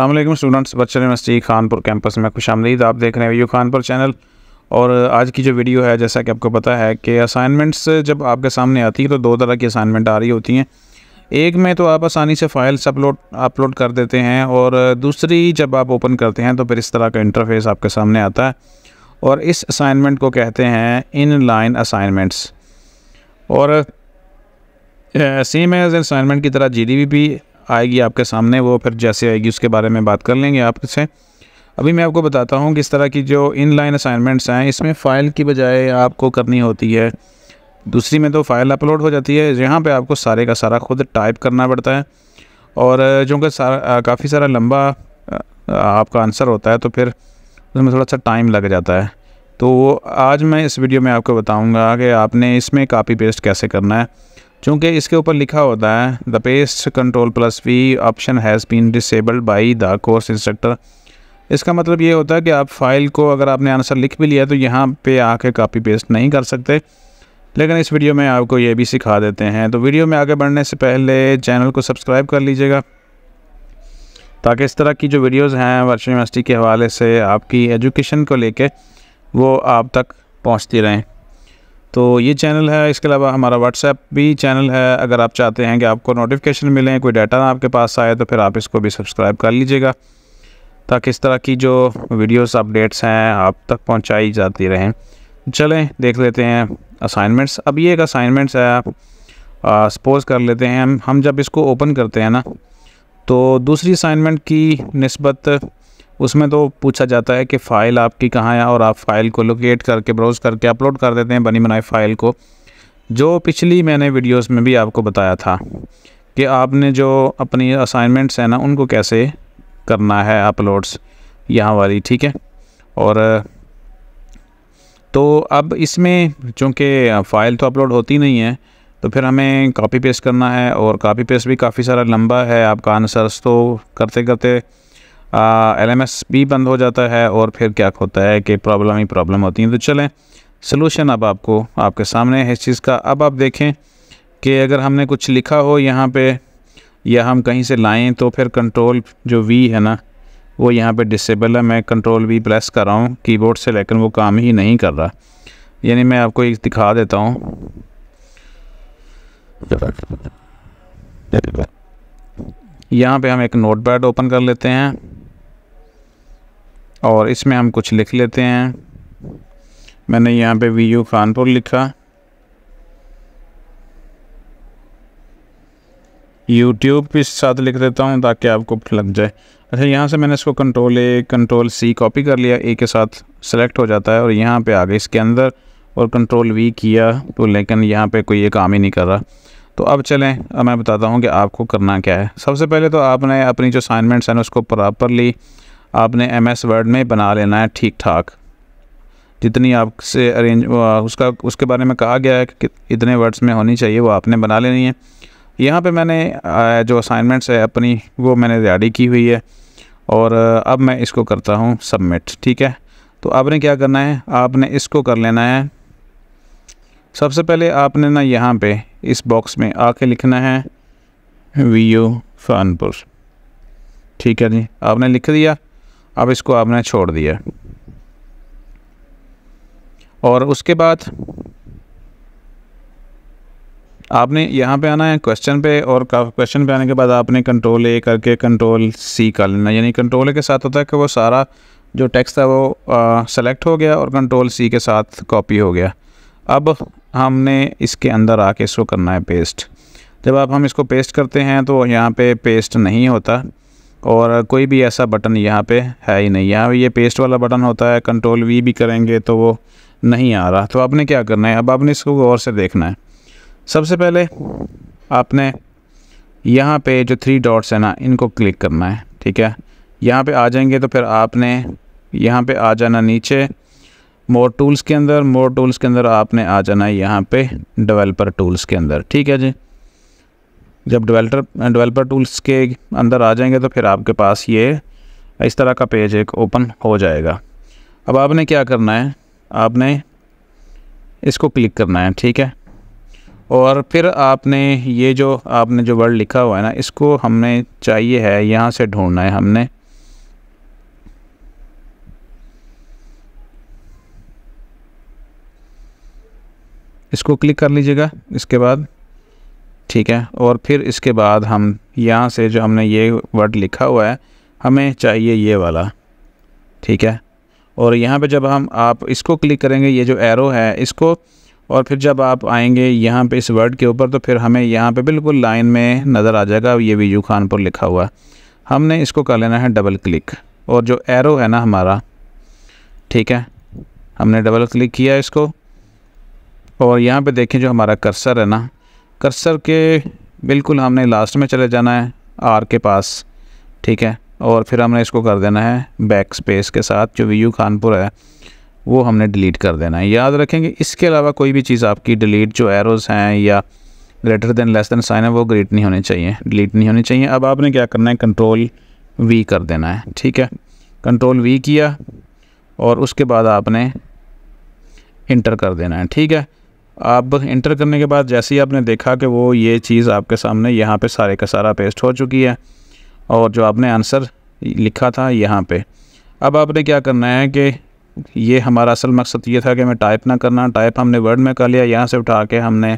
अल्लाम स्टूडेंट्स बच्चन university Khanpur campus में खुश आमदीद आप देख रहे हैं यू खानपुर चैनल और आज की जो वीडियो है जैसा कि आपको पता है कि असाइनमेंट्स जब आपके सामने आती है तो दो तरह की असाइनमेंट आ रही होती हैं एक में तो आप आसानी से फाइल्स अपलोड अपलोड कर देते हैं और दूसरी जब आप ओपन करते हैं तो फिर इस तरह का इंटरफेस आपके सामने आता है और इस असाइनमेंट को कहते हैं इन लाइन असाइनमेंट्स और सेम एज असाइनमेंट की तरह जी भी आएगी आपके सामने वो फिर जैसे आएगी उसके बारे में बात कर लेंगे आपसे अभी मैं आपको बताता हूँ किस तरह की जो इन लाइन असाइनमेंट्स हैं इसमें फ़ाइल की बजाय आपको करनी होती है दूसरी में तो फ़ाइल अपलोड हो जाती है यहाँ पे आपको सारे का सारा खुद टाइप करना पड़ता है और चूँकि सारा काफ़ी सारा लंबा आपका आंसर होता है तो फिर उसमें थोड़ा सा टाइम लग जाता है तो आज मैं इस वीडियो में आपको बताऊँगा कि आपने इसमें कापी पेस्ट कैसे करना है चूँकि इसके ऊपर लिखा होता है the paste control plus V option has been disabled by the course instructor इसका मतलब ये होता है कि आप फाइल को अगर आपने आंसर लिख भी लिया तो यहाँ पे आके कॉपी पेस्ट नहीं कर सकते लेकिन इस वीडियो में आपको ये भी सिखा देते हैं तो वीडियो में आगे बढ़ने से पहले चैनल को सब्सक्राइब कर लीजिएगा ताकि इस तरह की जो वीडियोस हैं वर्चुअल यूनिवर्सिटी के हवाले से आपकी एजुकेशन को लेके वो आप तक पहुँचती रहें तो ये चैनल है इसके अलावा हमारा व्हाट्सएप भी चैनल है अगर आप चाहते हैं कि आपको नोटिफिकेशन मिले कोई डाटा ना आपके पास आए तो फिर आप इसको भी सब्सक्राइब कर लीजिएगा ताकि इस तरह की जो वीडियोस अपडेट्स हैं आप तक पहुंचाई जाती रहें चलें देख लेते हैं असाइनमेंट्स अब ये एक असाइनमेंट्स है सपोज़ कर लेते हैं हम जब इसको ओपन करते हैं ना तो दूसरी असाइनमेंट की नस्बत उसमें तो पूछा जाता है कि फ़ाइल आपकी कहाँ है और आप फ़ाइल को लोकेट करके ब्राउज़ करके अपलोड कर देते हैं बनी बनाई फ़ाइल को जो पिछली मैंने वीडियोस में भी आपको बताया था कि आपने जो अपनी असाइनमेंट्स हैं ना उनको कैसे करना है अपलोड्स यहाँ वाली ठीक है और तो अब इसमें चूँकि फ़ाइल तो अपलोड होती नहीं है तो फिर हमें कॉपी पेस्ट करना है और कॉपी पेस्ट भी काफ़ी सारा लंबा है आपका आंसर्स तो करते करते एल एम एस भी बंद हो जाता है और फिर क्या होता है कि प्रॉब्लम ही प्रॉब्लम होती हैं तो चलें सोलूशन अब आपको आपके सामने है इस चीज़ का अब आप देखें कि अगर हमने कुछ लिखा हो यहाँ पे या हम कहीं से लाएं तो फिर कंट्रोल जो वी है ना वो यहाँ पे डिसेबल है मैं कंट्रोल वी प्रेस कर रहा हूँ कीबोर्ड से लेकिन वो काम ही नहीं कर रहा यानी मैं आपको एक दिखा देता हूँ यहाँ पे हम एक पैड ओपन कर लेते हैं और इसमें हम कुछ लिख लेते हैं मैंने यहाँ पे वी यू कानपुर लिखा यूट्यूब भी साथ लिख देता हूँ ताकि आपको लग जाए अच्छा यहाँ से मैंने इसको control A control C copy कर लिया ए के साथ सेलेक्ट हो जाता है और यहाँ पे आ गए इसके अंदर और कंट्रोल वी किया तो लेकिन यहाँ पे कोई ये काम ही नहीं कर रहा तो अब चलें अब मैं बताता हूँ कि आपको करना क्या है सबसे पहले तो आपने अपनी जो असाइनमेंट्स हैं उसको प्रॉपरली आपने एम एस वर्ड में बना लेना है ठीक ठाक जितनी आपसे अरेंज उसका उसके बारे में कहा गया है कि इतने वर्ड्स में होनी चाहिए वो आपने बना लेनी है यहाँ पे मैंने जो असाइनमेंट्स है अपनी वो मैंने रेडी की हुई है और अब मैं इसको करता हूँ सबमिट ठीक है तो आपने क्या करना है आपने इसको कर लेना है सबसे पहले आपने ना यहाँ पे इस बॉक्स में आके लिखना है वी यू फानपुर ठीक है जी आपने लिख दिया अब इसको आपने छोड़ दिया और उसके बाद आपने यहाँ पे आना है क्वेश्चन पे और क्वेश्चन पे आने के बाद आपने कंट्रोल ए करके कंट्रोल सी कर लेना यानी कंट्रोल ए के साथ होता है कि वो सारा जो टेक्स्ट था वो सेलेक्ट हो गया और कंट्रोल सी के साथ कॉपी हो गया अब हमने इसके अंदर आके इसको करना है पेस्ट जब आप हम इसको पेस्ट करते हैं तो यहाँ पे पेस्ट नहीं होता और कोई भी ऐसा बटन यहाँ पे है ही नहीं यहाँ ये पेस्ट वाला बटन होता है कंट्रोल वी भी करेंगे तो वो नहीं आ रहा तो आपने क्या करना है अब आपने इसको गौर से देखना है सबसे पहले आपने यहाँ पे जो थ्री डॉट्स हैं ना इनको क्लिक करना है ठीक है यहाँ पे आ जाएंगे तो फिर आपने यहाँ पे आ जाना नीचे मोर टूल्स के अंदर मोर टूल्स के अंदर आपने आ जाना है यहाँ पर डवेलपर टूल्स के अंदर ठीक है जी जब डेवलपर डेवलपर टूल्स के अंदर आ जाएंगे तो फिर आपके पास ये इस तरह का पेज एक ओपन हो जाएगा अब आपने क्या करना है आपने इसको क्लिक करना है ठीक है और फिर आपने ये जो आपने जो वर्ड लिखा हुआ है ना इसको हमने चाहिए है यहाँ से ढूंढना है हमने इसको क्लिक कर लीजिएगा इसके बाद ठीक है और फिर इसके बाद हम यहाँ से जो हमने ये वर्ड लिखा हुआ है हमें चाहिए ये वाला ठीक है और यहाँ पे जब हम आप इसको क्लिक करेंगे ये जो एरो है इसको और फिर जब आप आएंगे यहाँ पे इस वर्ड के ऊपर तो फिर हमें यहाँ पे बिल्कुल लाइन में नज़र आ जाएगा ये वीजू खानपुर लिखा हुआ हमने इसको कर लेना है डबल क्लिक और जो एरो है ना हमारा ठीक है हमने डबल क्लिक किया इसको और यहाँ पे देखें जो हमारा कर्सर है ना कर्सर के बिल्कुल हमने लास्ट में चले जाना है आर के पास ठीक है और फिर हमने इसको कर देना है बैक स्पेस के साथ जो वी यू खानपुर है वो हमने डिलीट कर देना है याद रखेंगे इसके अलावा कोई भी चीज़ आपकी डिलीट जो एरोज़ हैं या greater than less than sign है वो ग्रेट नहीं होने चाहिए डिलीट नहीं होने चाहिए अब आपने क्या करना है कंट्रोल वी कर देना है ठीक है कंट्रोल वी किया और उसके बाद आपने इंटर कर देना है ठीक है अब इंटर करने के बाद जैसे ही आपने देखा कि वो ये चीज़ आपके सामने यहाँ पे सारे का सारा पेस्ट हो चुकी है और जो आपने आंसर लिखा था यहाँ पे अब आपने क्या करना है कि ये हमारा असल मकसद ये था कि हमें टाइप ना करना टाइप हमने वर्ड में कर लिया यहाँ से उठा के हमने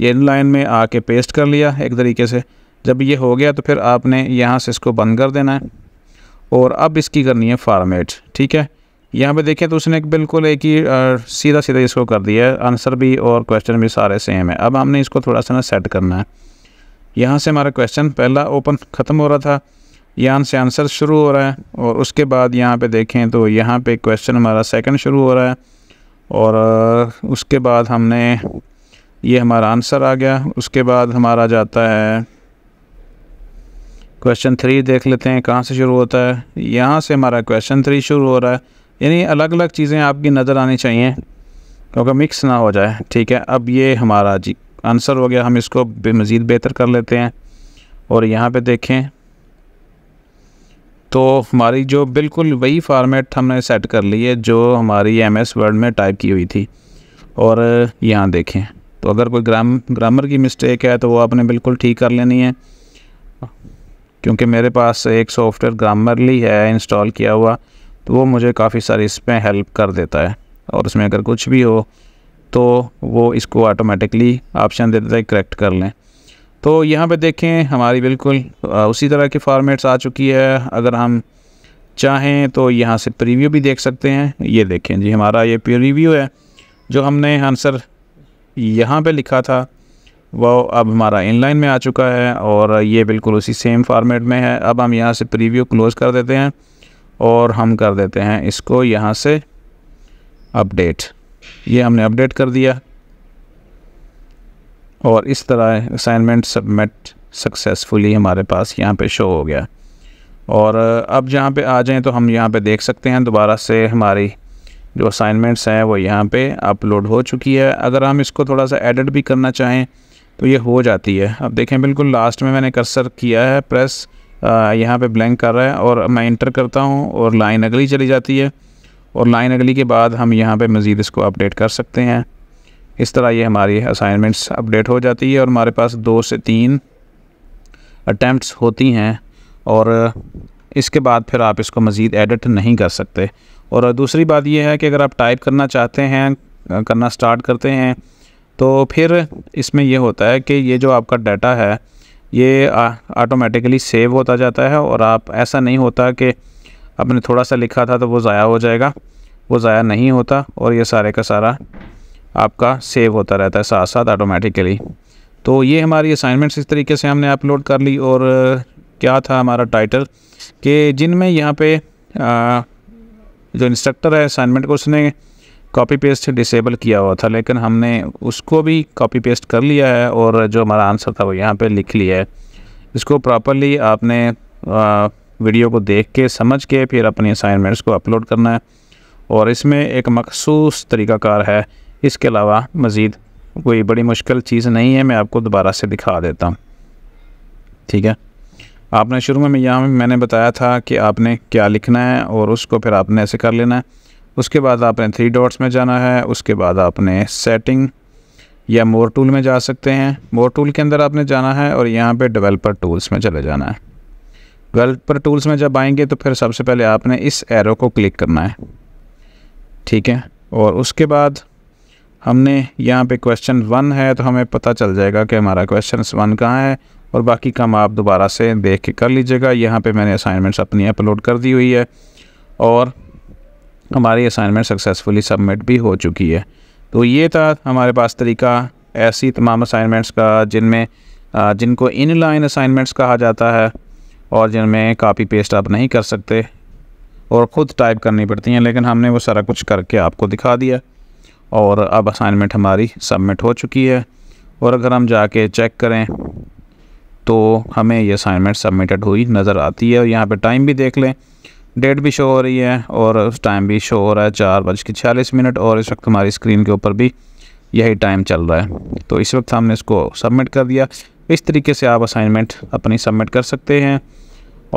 ये इन लाइन में आके पेस्ट कर लिया एक तरीके से जब ये हो गया तो फिर आपने यहाँ से इसको बंद कर देना है और अब इसकी करनी है फार्मेट ठीक है यहाँ पे देखें तो उसने बिल्कुल एक ही सीधा सीधा इसको कर दिया है आंसर भी और क्वेश्चन भी सारे सेम है अब हमने इसको थोड़ा सा ना सेट करना है यहाँ से हमारा क्वेश्चन पहला ओपन ख़त्म हो रहा था यहाँ से आंसर शुरू हो रहा है और उसके बाद यहाँ पे देखें तो यहाँ पे क्वेश्चन हमारा सेकंड शुरू हो रहा है और उसके बाद हमने ये हमारा आंसर आ गया उसके बाद हमारा जाता है क्वेश्चन थ्री देख लेते हैं कहाँ से शुरू होता है यहाँ से हमारा क्वेश्चन थ्री शुरू हो रहा है यानी अलग अलग चीज़ें आपकी नज़र आनी चाहिए क्योंकि मिक्स ना हो जाए ठीक है अब ये हमारा जी आंसर हो गया हम इसको मज़ीद बेहतर कर लेते हैं और यहाँ पे देखें तो हमारी जो बिल्कुल वही फार्मेट हमने सेट कर ली है जो हमारी एम एस वर्ड में टाइप की हुई थी और यहाँ देखें तो अगर कोई ग्राम ग्रामर की मिस्टेक है तो वो आपने बिल्कुल ठीक कर लेनी है क्योंकि मेरे पास एक सॉफ्टवेयर ग्रामरली है इंस्टॉल किया हुआ तो वो मुझे काफ़ी सारी इसमें हेल्प कर देता है और उसमें अगर कुछ भी हो तो वो इसको ऑटोमेटिकली ऑप्शन दे देता है करेक्ट कर लें तो यहाँ पे देखें हमारी बिल्कुल उसी तरह की फॉर्मेट्स आ चुकी है अगर हम चाहें तो यहाँ से प्रीव्यू भी देख सकते हैं ये देखें जी हमारा ये प्रीव्यू है जो हमने आंसर यहाँ पे लिखा था वो अब हमारा इनलाइन में आ चुका है और ये बिल्कुल उसी सेम फॉर्मेट में है अब हम यहाँ से प्रीव्यू क्लोज़ कर देते हैं और हम कर देते हैं इसको यहाँ से अपडेट ये हमने अपडेट कर दिया और इस तरह असाइनमेंट सबमिट सक्सेसफुली हमारे पास यहाँ पे शो हो गया और अब जहाँ पे आ जाएँ तो हम यहाँ पे देख सकते हैं दोबारा से हमारी जो असाइनमेंट्स हैं वो यहाँ पे अपलोड हो चुकी है अगर हम इसको थोड़ा सा एडिट भी करना चाहें तो ये हो जाती है अब देखें बिल्कुल लास्ट में मैंने कर्सर किया है प्रेस यहाँ पे ब्लैंक कर रहा है और मैं इंटर करता हूँ और लाइन अगली चली जाती है और लाइन अगली के बाद हम यहाँ पे मज़ीद इसको अपडेट कर सकते हैं इस तरह ये हमारी असाइनमेंट्स अपडेट हो जाती है और हमारे पास दो से तीन अटैम्प्ट होती हैं और इसके बाद फिर आप इसको मज़ीद एडिट नहीं कर सकते और दूसरी बात यह है कि अगर आप टाइप करना चाहते हैं करना स्टार्ट करते हैं तो फिर इसमें यह होता है कि ये जो आपका डाटा है ये ऑटोमेटिकली सेव होता जाता है और आप ऐसा नहीं होता कि आपने थोड़ा सा लिखा था तो वो ज़ाया हो जाएगा वो ज़ाया नहीं होता और ये सारे का सारा आपका सेव होता रहता है साथ साथ ऑटोमेटिकली तो ये हमारी असाइनमेंट्स इस तरीके से हमने अपलोड कर ली और क्या था हमारा टाइटल कि जिनमें यहाँ पे आ, जो इंस्ट्रक्टर है असाइनमेंट को उसने कॉपी पेस्ट डिसेबल किया हुआ था लेकिन हमने उसको भी कॉपी पेस्ट कर लिया है और जो हमारा आंसर था वो यहाँ पे लिख लिया है इसको प्रॉपरली आपने वीडियो को देख के समझ के फिर अपनी असाइनमेंट्स को अपलोड करना है और इसमें एक मखसूस तरीक़ाकार है इसके अलावा मज़ीद कोई बड़ी मुश्किल चीज़ नहीं है मैं आपको दोबारा से दिखा देता हूँ ठीक है आपने शुरू में यहाँ मैंने बताया था कि आपने क्या लिखना है और उसको फिर आपने ऐसे कर लेना है उसके बाद आपने थ्री डॉट्स में जाना है उसके बाद आपने सेटिंग या मोर टूल में जा सकते हैं मोर टूल के अंदर आपने जाना है और यहाँ पे डेवलपर टूल्स में चले जाना है डेवलपर टूल्स में जब आएंगे तो फिर सबसे पहले आपने इस एरो को क्लिक करना है ठीक है और उसके बाद हमने यहाँ पे क्वेश्चन वन है तो हमें पता चल जाएगा कि हमारा क्वेश्चन वन कहाँ है और बाकी काम आप दोबारा से देख के कर लीजिएगा यहाँ पर मैंने असाइनमेंट्स अपनी अपलोड कर दी हुई है और हमारी असाइनमेंट सक्सेसफुली सबमिट भी हो चुकी है तो ये था हमारे पास तरीका ऐसी तमाम असाइनमेंट्स का जिनमें जिनको इन लाइन असाइनमेंट्स कहा जाता है और जिनमें कापी पेस्ट आप नहीं कर सकते और ख़ुद टाइप करनी पड़ती हैं लेकिन हमने वो सारा कुछ करके आपको दिखा दिया और अब असाइनमेंट हमारी सबमिट हो चुकी है और अगर हम जाके चेक करें तो हमें ये असाइनमेंट सबमिटेड हुई नज़र आती है और यहाँ पे टाइम भी देख लें डेट भी शो हो रही है और टाइम भी शो हो रहा है चार बज के छियालीस मिनट और इस वक्त हमारी स्क्रीन के ऊपर भी यही टाइम चल रहा है तो इस वक्त हमने इसको सबमिट कर दिया इस तरीके से आप असाइनमेंट अपनी सबमिट कर सकते हैं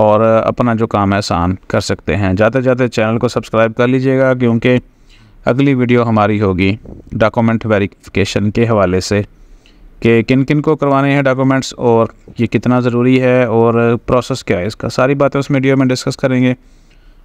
और अपना जो काम है आसान कर सकते हैं जाते जाते चैनल को सब्सक्राइब कर लीजिएगा क्योंकि अगली वीडियो हमारी होगी डॉक्यूमेंट वेरिफिकेशन के हवाले से कि किन किन को करवाने हैं डॉक्यूमेंट्स और ये कितना ज़रूरी है और प्रोसेस क्या है इसका सारी बातें उस वीडियो में डिस्कस करेंगे